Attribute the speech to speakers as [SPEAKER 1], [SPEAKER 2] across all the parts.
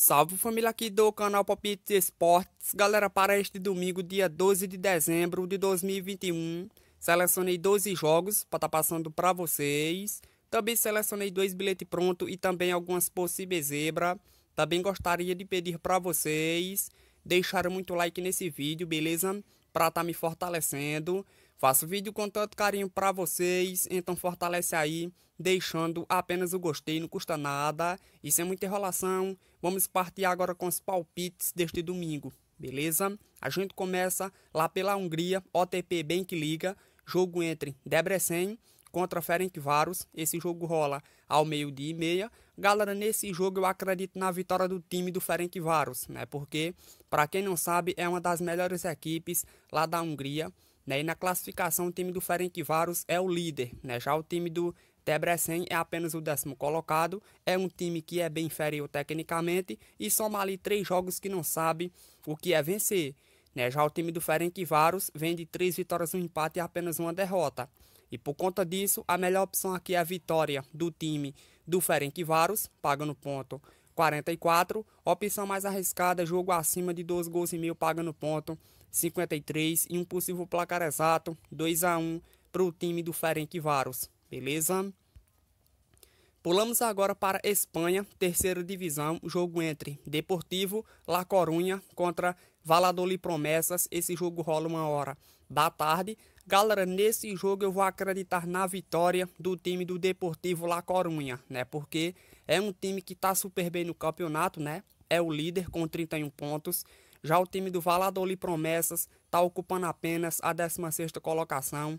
[SPEAKER 1] Salve família aqui do canal Palpite Esportes. Galera, para este domingo, dia 12 de dezembro de 2021, selecionei 12 jogos para estar tá passando para vocês. Também selecionei dois bilhetes pronto e também algumas possíveis zebra. Também gostaria de pedir para vocês deixarem muito like nesse vídeo, beleza? Para estar tá me fortalecendo. Faço vídeo com tanto carinho para vocês, então fortalece aí, deixando apenas o gostei, não custa nada. Isso é muita enrolação Vamos partir agora com os palpites deste domingo, beleza? A gente começa lá pela Hungria, OTP bem que liga, jogo entre Debrecen contra Ferencváros. Esse jogo rola ao meio-dia e meia. Galera, nesse jogo eu acredito na vitória do time do Ferencváros, né? Porque, para quem não sabe, é uma das melhores equipes lá da Hungria. Né? E na classificação, o time do Ferencváros é o líder, né? Já o time do Debrecen é apenas o décimo colocado, é um time que é bem inferior tecnicamente e soma ali três jogos que não sabe o que é vencer. Né? Já o time do Ferencváros vem de três vitórias, um empate e apenas uma derrota. E por conta disso, a melhor opção aqui é a vitória do time do Ferencváros, pagando ponto 44. Opção mais arriscada, jogo acima de 12 gols e meio, pagando ponto 53. E um possível placar exato, 2 a 1 para o time do Ferencváros. Beleza? Pulamos agora para Espanha, terceira divisão, jogo entre Deportivo La Coruña contra Valladolid Promessas. Esse jogo rola uma hora da tarde. Galera, nesse jogo eu vou acreditar na vitória do time do Deportivo La Coruña, né? Porque é um time que tá super bem no campeonato, né? É o líder com 31 pontos. Já o time do Valladolid Promessas está ocupando apenas a 16ª colocação.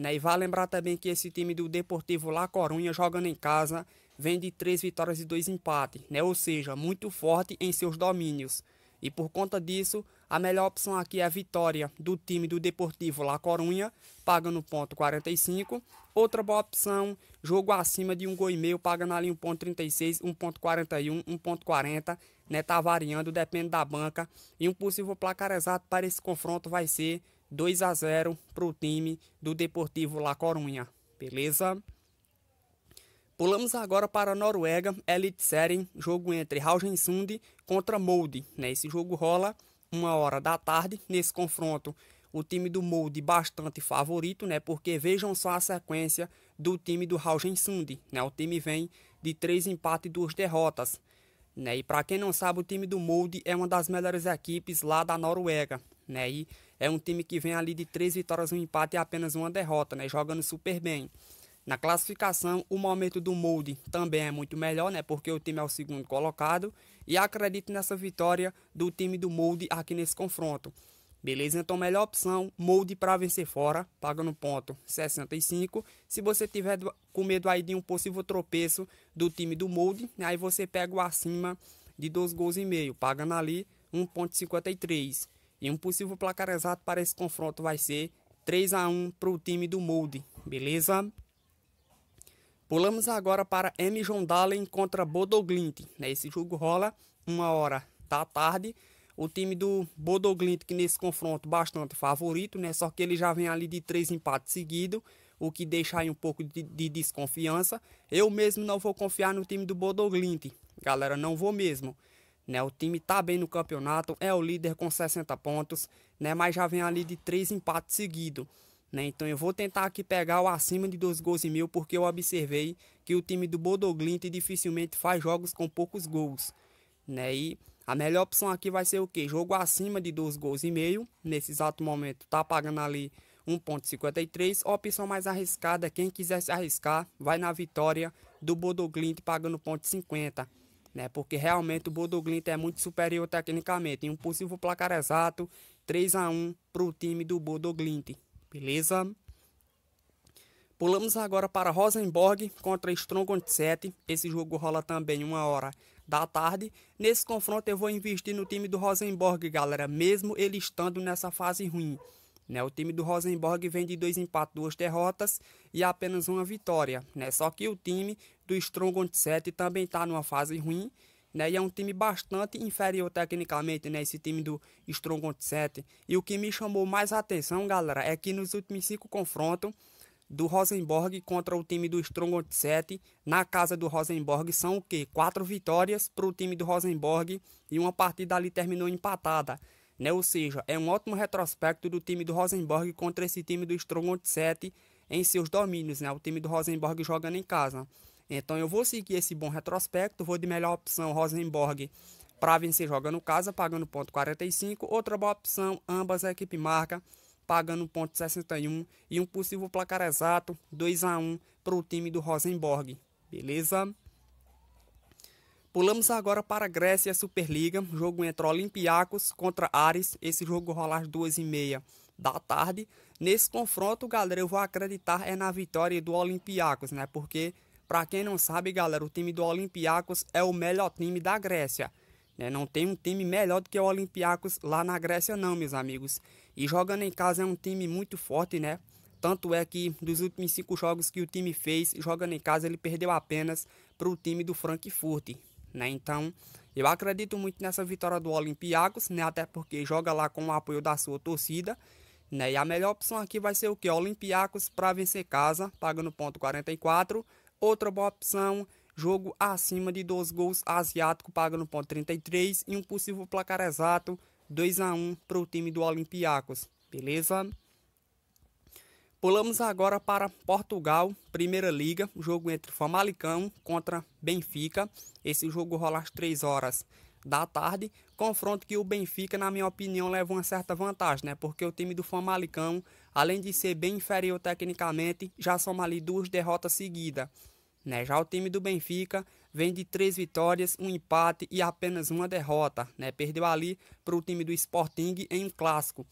[SPEAKER 1] Né? E vale lembrar também que esse time do Deportivo La Corunha, jogando em casa, vem de três vitórias e dois empates, né? ou seja, muito forte em seus domínios. E por conta disso, a melhor opção aqui é a vitória do time do Deportivo La Corunha, pagando ponto 45. Outra boa opção, jogo acima de um gol e meio, pagando ali 1.36, 1.41, 1.40, né? Tá variando, depende da banca. E um possível placar exato para esse confronto vai ser 2 a 0 para o time do Deportivo La Coruña, beleza? Pulamos agora para a Noruega, Seren, jogo entre Haugesund contra Molde. Né? Esse jogo rola uma hora da tarde. Nesse confronto, o time do Molde bastante favorito, né? Porque vejam só a sequência do time do Haugesund, né? O time vem de três empates e duas derrotas, né? E para quem não sabe, o time do Molde é uma das melhores equipes lá da Noruega, né? E é um time que vem ali de três vitórias, um empate e apenas uma derrota, né? Jogando super bem. Na classificação, o momento do Molde também é muito melhor, né? Porque o time é o segundo colocado. E acredito nessa vitória do time do Molde aqui nesse confronto. Beleza? Então, melhor opção, molde para vencer fora, paga no ponto 65. Se você tiver com medo aí de um possível tropeço do time do molde, né? aí você pega o acima de dois gols e meio, pagando ali 1.53. E um possível placar exato para esse confronto vai ser 3 a 1 para o time do Molde, beleza? Pulamos agora para M. Jondalen contra Bodoglint. Né? Esse jogo rola uma hora da tarde. O time do Bodoglint, que nesse confronto bastante favorito, né? Só que ele já vem ali de três empates seguidos, o que deixa aí um pouco de, de desconfiança. Eu mesmo não vou confiar no time do Bodoglint, galera, não vou mesmo. Né? O time está bem no campeonato, é o líder com 60 pontos, né? mas já vem ali de três empates seguidos. Né? Então eu vou tentar aqui pegar o acima de dois gols e mil, porque eu observei que o time do Bodoglint dificilmente faz jogos com poucos gols. Né? E a melhor opção aqui vai ser o que? Jogo acima de dois gols e meio. Nesse exato momento tá pagando ali 1.53. Opção mais arriscada, quem quiser se arriscar, vai na vitória do Bodoglint pagando 0.50 né? Porque realmente o Bodoglint é muito superior tecnicamente. E um possível placar exato, 3 a 1 para o time do Bodoglint, beleza? Pulamos agora para Rosenborg contra Strong 7. Esse jogo rola também uma hora da tarde. Nesse confronto eu vou investir no time do Rosenborg, galera, mesmo ele estando nessa fase ruim. Né? O time do Rosenborg vem de dois empates, duas derrotas e apenas uma vitória. Né? Só que o time do Stronghold 7 também está numa fase ruim. Né? E é um time bastante inferior tecnicamente, né? Esse time do Stronghold 7. E o que me chamou mais atenção, galera, é que nos últimos cinco confrontos do Rosenborg contra o time do Stronghold 7 na casa do Rosenborg são o quê? Quatro vitórias para o time do Rosenborg e uma partida ali terminou empatada. Né? Ou seja, é um ótimo retrospecto do time do Rosenborg contra esse time do Stronghold 7 em seus domínios, né? O time do Rosenborg jogando em casa. Então eu vou seguir esse bom retrospecto, vou de melhor opção Rosenborg para vencer jogando em casa, pagando ponto 45. Outra boa opção, ambas a equipe marca, pagando ponto 61 e um possível placar exato 2 a 1 para o time do Rosenborg. Beleza? Pulamos agora para a Grécia Superliga, jogo entre Olympiacos contra Ares, esse jogo rolar às duas e meia da tarde. Nesse confronto, galera, eu vou acreditar é na vitória do Olympiacos, né? Porque, para quem não sabe, galera, o time do Olympiacos é o melhor time da Grécia. Né? Não tem um time melhor do que o Olympiacos lá na Grécia não, meus amigos. E jogando em casa é um time muito forte, né? Tanto é que dos últimos cinco jogos que o time fez, jogando em casa, ele perdeu apenas para o time do Frankfurt. Né? Então, eu acredito muito nessa vitória do Olympiacos, né? até porque joga lá com o apoio da sua torcida. Né? E a melhor opção aqui vai ser o que? Olympiacos para vencer casa, pagando ponto 44. Outra boa opção, jogo acima de dois gols, asiático pagando ponto 33 e um possível placar exato 2 a 1 para o time do Olympiacos. Beleza? Pulamos agora para Portugal, Primeira Liga, jogo entre Famalicão contra Benfica. Esse jogo rola às 3 horas da tarde, confronto que o Benfica, na minha opinião, leva uma certa vantagem, né? Porque o time do Famalicão, além de ser bem inferior tecnicamente, já soma ali duas derrotas seguidas. Né? Já o time do Benfica vem de três vitórias, um empate e apenas uma derrota, né? Perdeu ali para o time do Sporting em um clássico.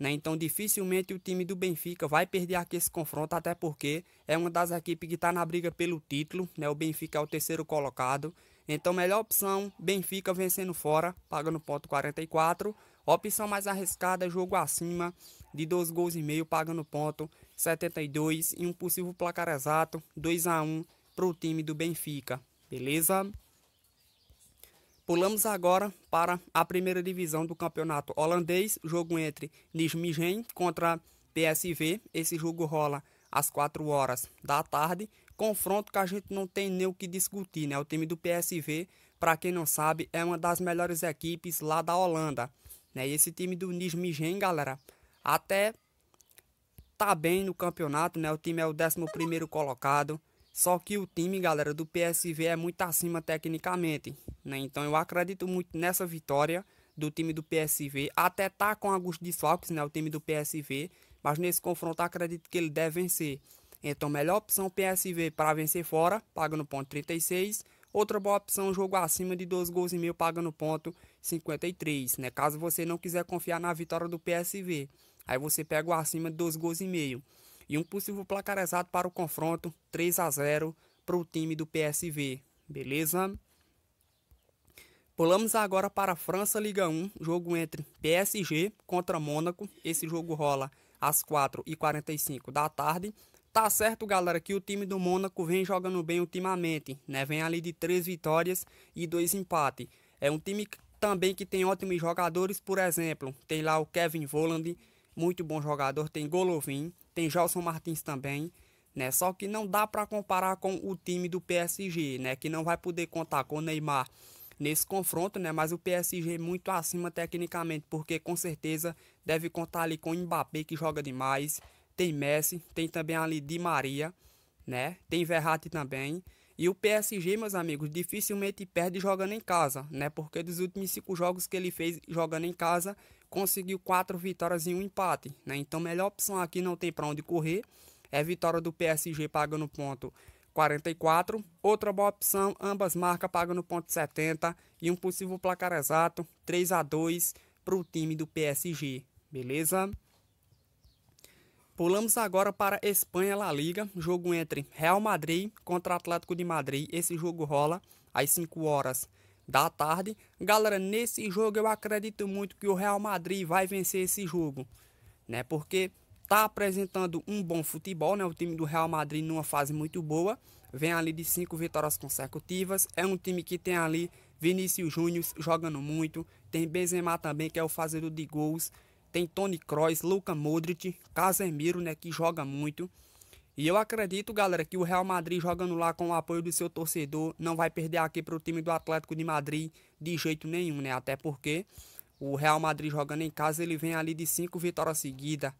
[SPEAKER 1] Né? Então dificilmente o time do Benfica vai perder aqui esse confronto, até porque é uma das equipes que está na briga pelo título. Né? O Benfica é o terceiro colocado. Então, melhor opção, Benfica vencendo fora, pagando ponto 44. Opção mais arriscada, jogo acima de dois gols e meio, pagando ponto 72 e um possível placar exato 2 a 1 para o time do Benfica. Beleza? Pulamos agora para a primeira divisão do campeonato holandês, jogo entre Nijmegen contra PSV. Esse jogo rola às 4 horas da tarde. Confronto que a gente não tem nem o que discutir, né? O time do PSV, para quem não sabe, é uma das melhores equipes lá da Holanda, né? E esse time do Nijmegen, galera, até tá bem no campeonato, né? O time é o 11 primeiro colocado, só que o time, galera, do PSV é muito acima tecnicamente, né? Então eu acredito muito nessa vitória do time do PSV. Até tá com alguns desfalques, né? O time do PSV. Mas nesse confronto acredito que ele deve vencer. Então, melhor opção PSV para vencer fora, paga no ponto 36. Outra boa opção, jogo acima de 12 gols e meio, paga no ponto 53, né? Caso você não quiser confiar na vitória do PSV. Aí você pega o acima de 12 gols e meio e um possível placarizado para o confronto 3 a 0 para o time do PSV, beleza? Pulamos agora para a França Liga 1, jogo entre PSG contra Mônaco. Esse jogo rola às 4h45 da tarde. Tá certo, galera, que o time do Mônaco vem jogando bem ultimamente, né? Vem ali de três vitórias e dois empates. É um time também que tem ótimos jogadores, por exemplo, tem lá o Kevin Volland muito bom jogador. Tem Golovin, tem Jalson Martins também, né? Só que não dá para comparar com o time do PSG, né? Que não vai poder contar com o Neymar nesse confronto, né? Mas o PSG é muito acima tecnicamente, porque com certeza deve contar ali com o Mbappé que joga demais, tem Messi, tem também ali Di Maria, né? Tem Verratti também. E o PSG, meus amigos, dificilmente perde jogando em casa, né? Porque dos últimos cinco jogos que ele fez jogando em casa, conseguiu quatro vitórias e um empate. Né? Então, melhor opção aqui não tem para onde correr. É vitória do PSG pagando ponto 44. Outra boa opção, ambas marcas pagando ponto 70 e um possível placar exato 3 a 2 para o time do PSG. Beleza? Pulamos agora para Espanha La Liga, jogo entre Real Madrid contra Atlético de Madrid. Esse jogo rola às 5 horas da tarde. Galera, nesse jogo eu acredito muito que o Real Madrid vai vencer esse jogo, né? Porque tá apresentando um bom futebol, né? O time do Real Madrid numa fase muito boa, vem ali de cinco vitórias consecutivas. É um time que tem ali Vinícius Júnior jogando muito, tem Benzema também, que é o fazedor de gols, tem Toni Kroos, Luca Modric, Casemiro, né, que joga muito. E eu acredito, galera, que o Real Madrid jogando lá com o apoio do seu torcedor não vai perder aqui para o time do Atlético de Madrid de jeito nenhum, né? Até porque o Real Madrid jogando em casa ele vem ali de cinco vitórias seguidas.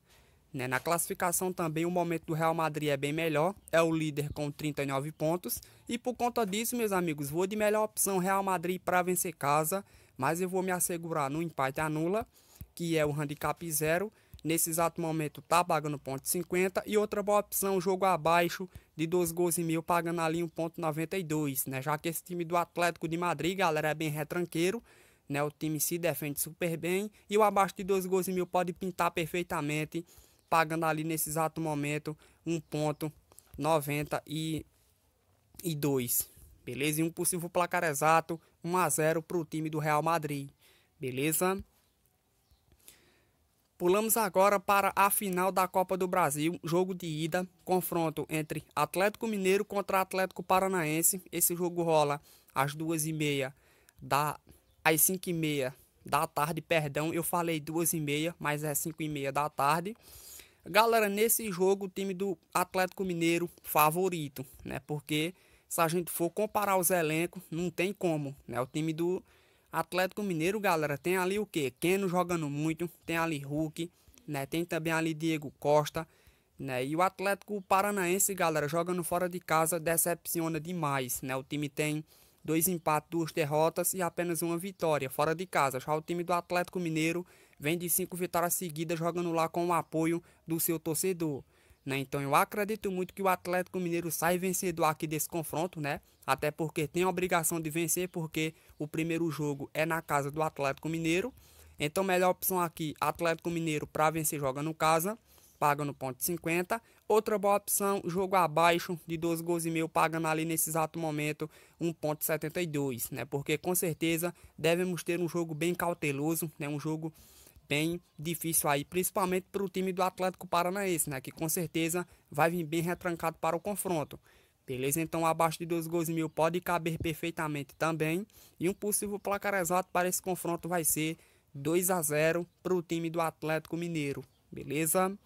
[SPEAKER 1] Né? Na classificação também o momento do Real Madrid é bem melhor, é o líder com 39 pontos. E por conta disso, meus amigos, vou de melhor opção Real Madrid para vencer casa, mas eu vou me assegurar no empate anula, que é o handicap zero. Nesse exato momento tá pagando ponto e outra boa opção, jogo abaixo de 12 gols e mil, pagando ali 1.92, né? Já que esse time do Atlético de Madrid, galera, é bem retranqueiro, né? O time se defende super bem e o abaixo de 12 gols e mil pode pintar perfeitamente, pagando ali nesse exato momento 1.92. Beleza? E um possível placar exato 1 a 0 para o time do Real Madrid. Beleza? Pulamos agora para a final da Copa do Brasil, jogo de ida, confronto entre Atlético Mineiro contra Atlético Paranaense. Esse jogo rola às duas e meia da às cinco e meia da tarde, perdão, eu falei duas e meia, mas é cinco e meia da tarde. Galera, nesse jogo o time do Atlético Mineiro favorito, né? Porque se a gente for comparar os elencos, não tem como, né? O time do Atlético Mineiro, galera, tem ali o quê? Keno jogando muito, tem ali Hulk, né? Tem também ali Diego Costa, né? E o Atlético Paranaense, galera, jogando fora de casa, decepciona demais, né? O time tem dois empates, duas derrotas e apenas uma vitória fora de casa. Já o time do Atlético Mineiro vem de cinco vitórias seguidas jogando lá com o apoio do seu torcedor. Né? Então eu acredito muito que o Atlético Mineiro sai vencedor aqui desse confronto, né? Até porque tem a obrigação de vencer, porque o primeiro jogo é na casa do Atlético Mineiro. Então melhor opção aqui, Atlético Mineiro para vencer joga no casa, paga no ponto 50. Outra boa opção, jogo abaixo de 12 gols e meio, pagando ali nesse exato momento 1.72, né? Porque com certeza devemos ter um jogo bem cauteloso, né? Um jogo bem difícil aí, principalmente para o time do Atlético Paranaense, né? Que com certeza vai vir bem retrancado para o confronto. Beleza? Então abaixo de dois gols mil pode caber perfeitamente também. E um possível placar exato para esse confronto vai ser 2 a 0 para o time do Atlético Mineiro. Beleza?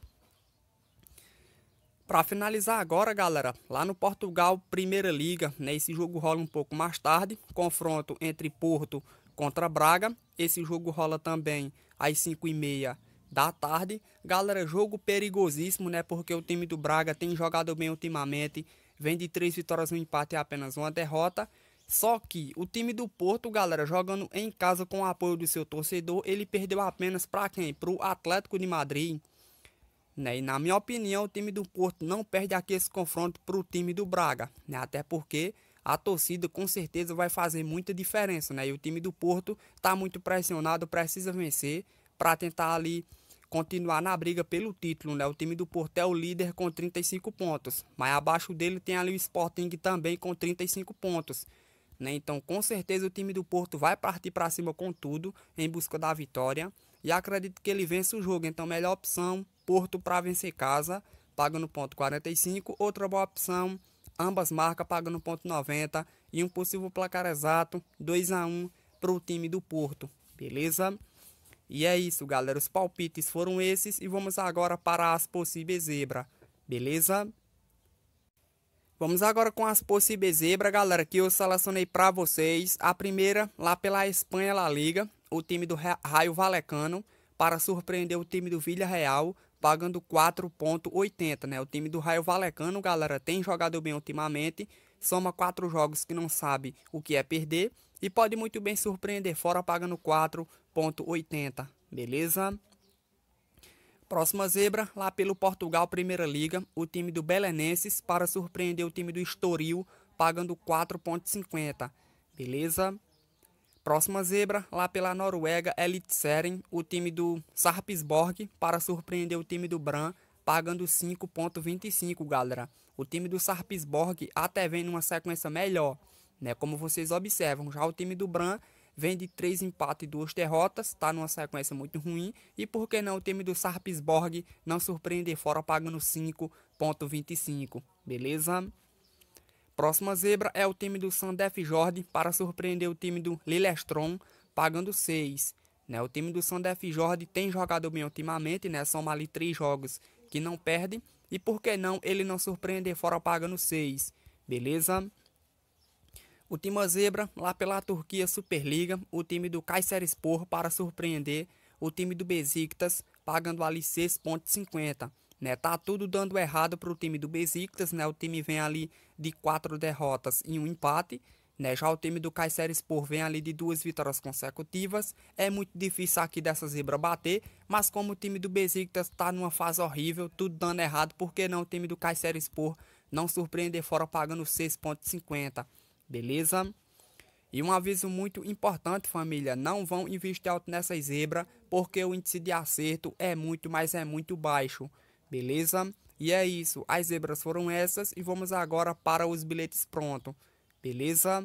[SPEAKER 1] Para finalizar agora, galera, lá no Portugal, Primeira Liga, né? Esse jogo rola um pouco mais tarde, confronto entre Porto contra Braga. Esse jogo rola também às 5 e meia da tarde. Galera, jogo perigosíssimo, né? Porque o time do Braga tem jogado bem ultimamente, vem de três vitórias, um empate e apenas uma derrota. Só que o time do Porto, galera, jogando em casa com o apoio do seu torcedor, ele perdeu apenas para quem? Para o Atlético de Madrid. Né? E na minha opinião, o time do Porto não perde aqui esse confronto para o time do Braga. Né? Até porque a torcida com certeza vai fazer muita diferença, né? E o time do Porto está muito pressionado, precisa vencer para tentar ali continuar na briga pelo título, né? O time do Porto é o líder com 35 pontos, mas abaixo dele tem ali o Sporting também com 35 pontos. Né? Então, com certeza o time do Porto vai partir para cima com tudo em busca da vitória e acredito que ele vence o jogo. Então, melhor opção Porto para vencer casa, pagando ponto 45, outra boa opção Ambas marcas pagando 0,90 e um possível placar exato 2 a 1 para o time do Porto, beleza? E é isso, galera. Os palpites foram esses e vamos agora para as possíveis zebra, beleza? Vamos agora com as possíveis zebra, galera, que eu selecionei para vocês. A primeira, lá pela Espanha La Liga, o time do Raio Valecano para surpreender o time do Villarreal pagando 4.80, né? O time do Raio Valecano, galera, tem jogado bem ultimamente, soma quatro jogos que não sabe o que é perder e pode muito bem surpreender fora pagando 4.80, beleza? Próxima zebra, lá pelo Portugal Primeira Liga, o time do Belenenses para surpreender o time do Estoril, pagando 4.50, beleza? Próxima zebra, lá pela Noruega, Elitserien, é o time do Sarpsborg, para surpreender o time do Bran, pagando 5,25, galera. O time do Sarpsborg até vem numa sequência melhor, né? Como vocês observam, já o time do Bran vem de 3 empates e 2 derrotas, está numa sequência muito ruim. E por que não o time do Sarpsborg não surpreender fora pagando 5,25, beleza? Próxima zebra é o time do Sandef Jordi para surpreender o time do Lilestron, pagando 6. Né? O time do Sandef Jordi tem jogado bem ultimamente, né? são ali 3 jogos que não perde. E por que não ele não surpreender fora pagando 6? Beleza? O time Zebra, lá pela Turquia Superliga, o time do Kayserispor para surpreender o time do Besiktas, pagando ali 6,50. Né? Tá tudo dando errado para o time do Besiktas, né? O time vem ali de quatro derrotas e um empate. Né? Já o time do Kayserispor vem ali de duas vitórias consecutivas. É muito difícil aqui dessa zebra bater, mas como o time do Besiktas está numa fase horrível, tudo dando errado, por que não o time do Kayserispor não surpreender fora pagando 6.50? Beleza? E um aviso muito importante, família, não vão investir alto nessa zebra, porque o índice de acerto é muito, mas é muito baixo beleza? E é isso, as zebras foram essas e vamos agora para os bilhetes pronto, beleza?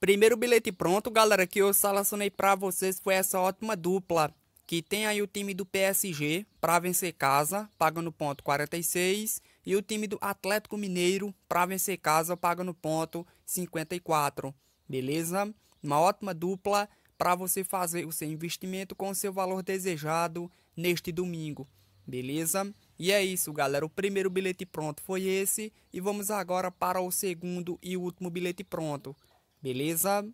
[SPEAKER 1] Primeiro bilhete pronto, galera, que eu selecionei para vocês foi essa ótima dupla, que tem aí o time do PSG para vencer casa, pagando ponto 46, e o time do Atlético Mineiro para vencer casa, pagando ponto 54, beleza? Uma ótima dupla para você fazer o seu investimento com o seu valor desejado neste domingo beleza? E é isso, galera. O primeiro bilhete pronto foi esse. E vamos agora para o segundo e último bilhete pronto, beleza?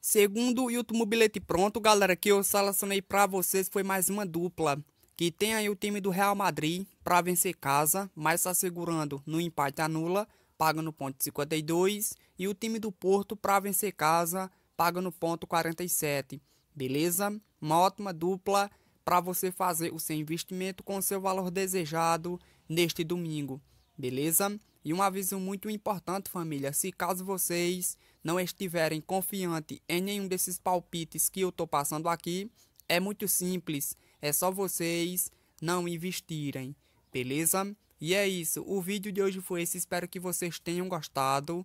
[SPEAKER 1] Segundo e último bilhete pronto, galera, que eu selecionei para vocês foi mais uma dupla. Que tem aí o time do Real Madrid para vencer casa, mas assegurando tá segurando no empate anula, paga no ponto 52. E o time do Porto para vencer casa, paga no ponto 47. Beleza? Uma ótima dupla para você fazer o seu investimento com o seu valor desejado neste domingo, beleza? E um aviso muito importante, família, se caso vocês não estiverem confiante em nenhum desses palpites que eu tô passando aqui, é muito simples, é só vocês não investirem, beleza? E é isso, o vídeo de hoje foi esse, espero que vocês tenham gostado.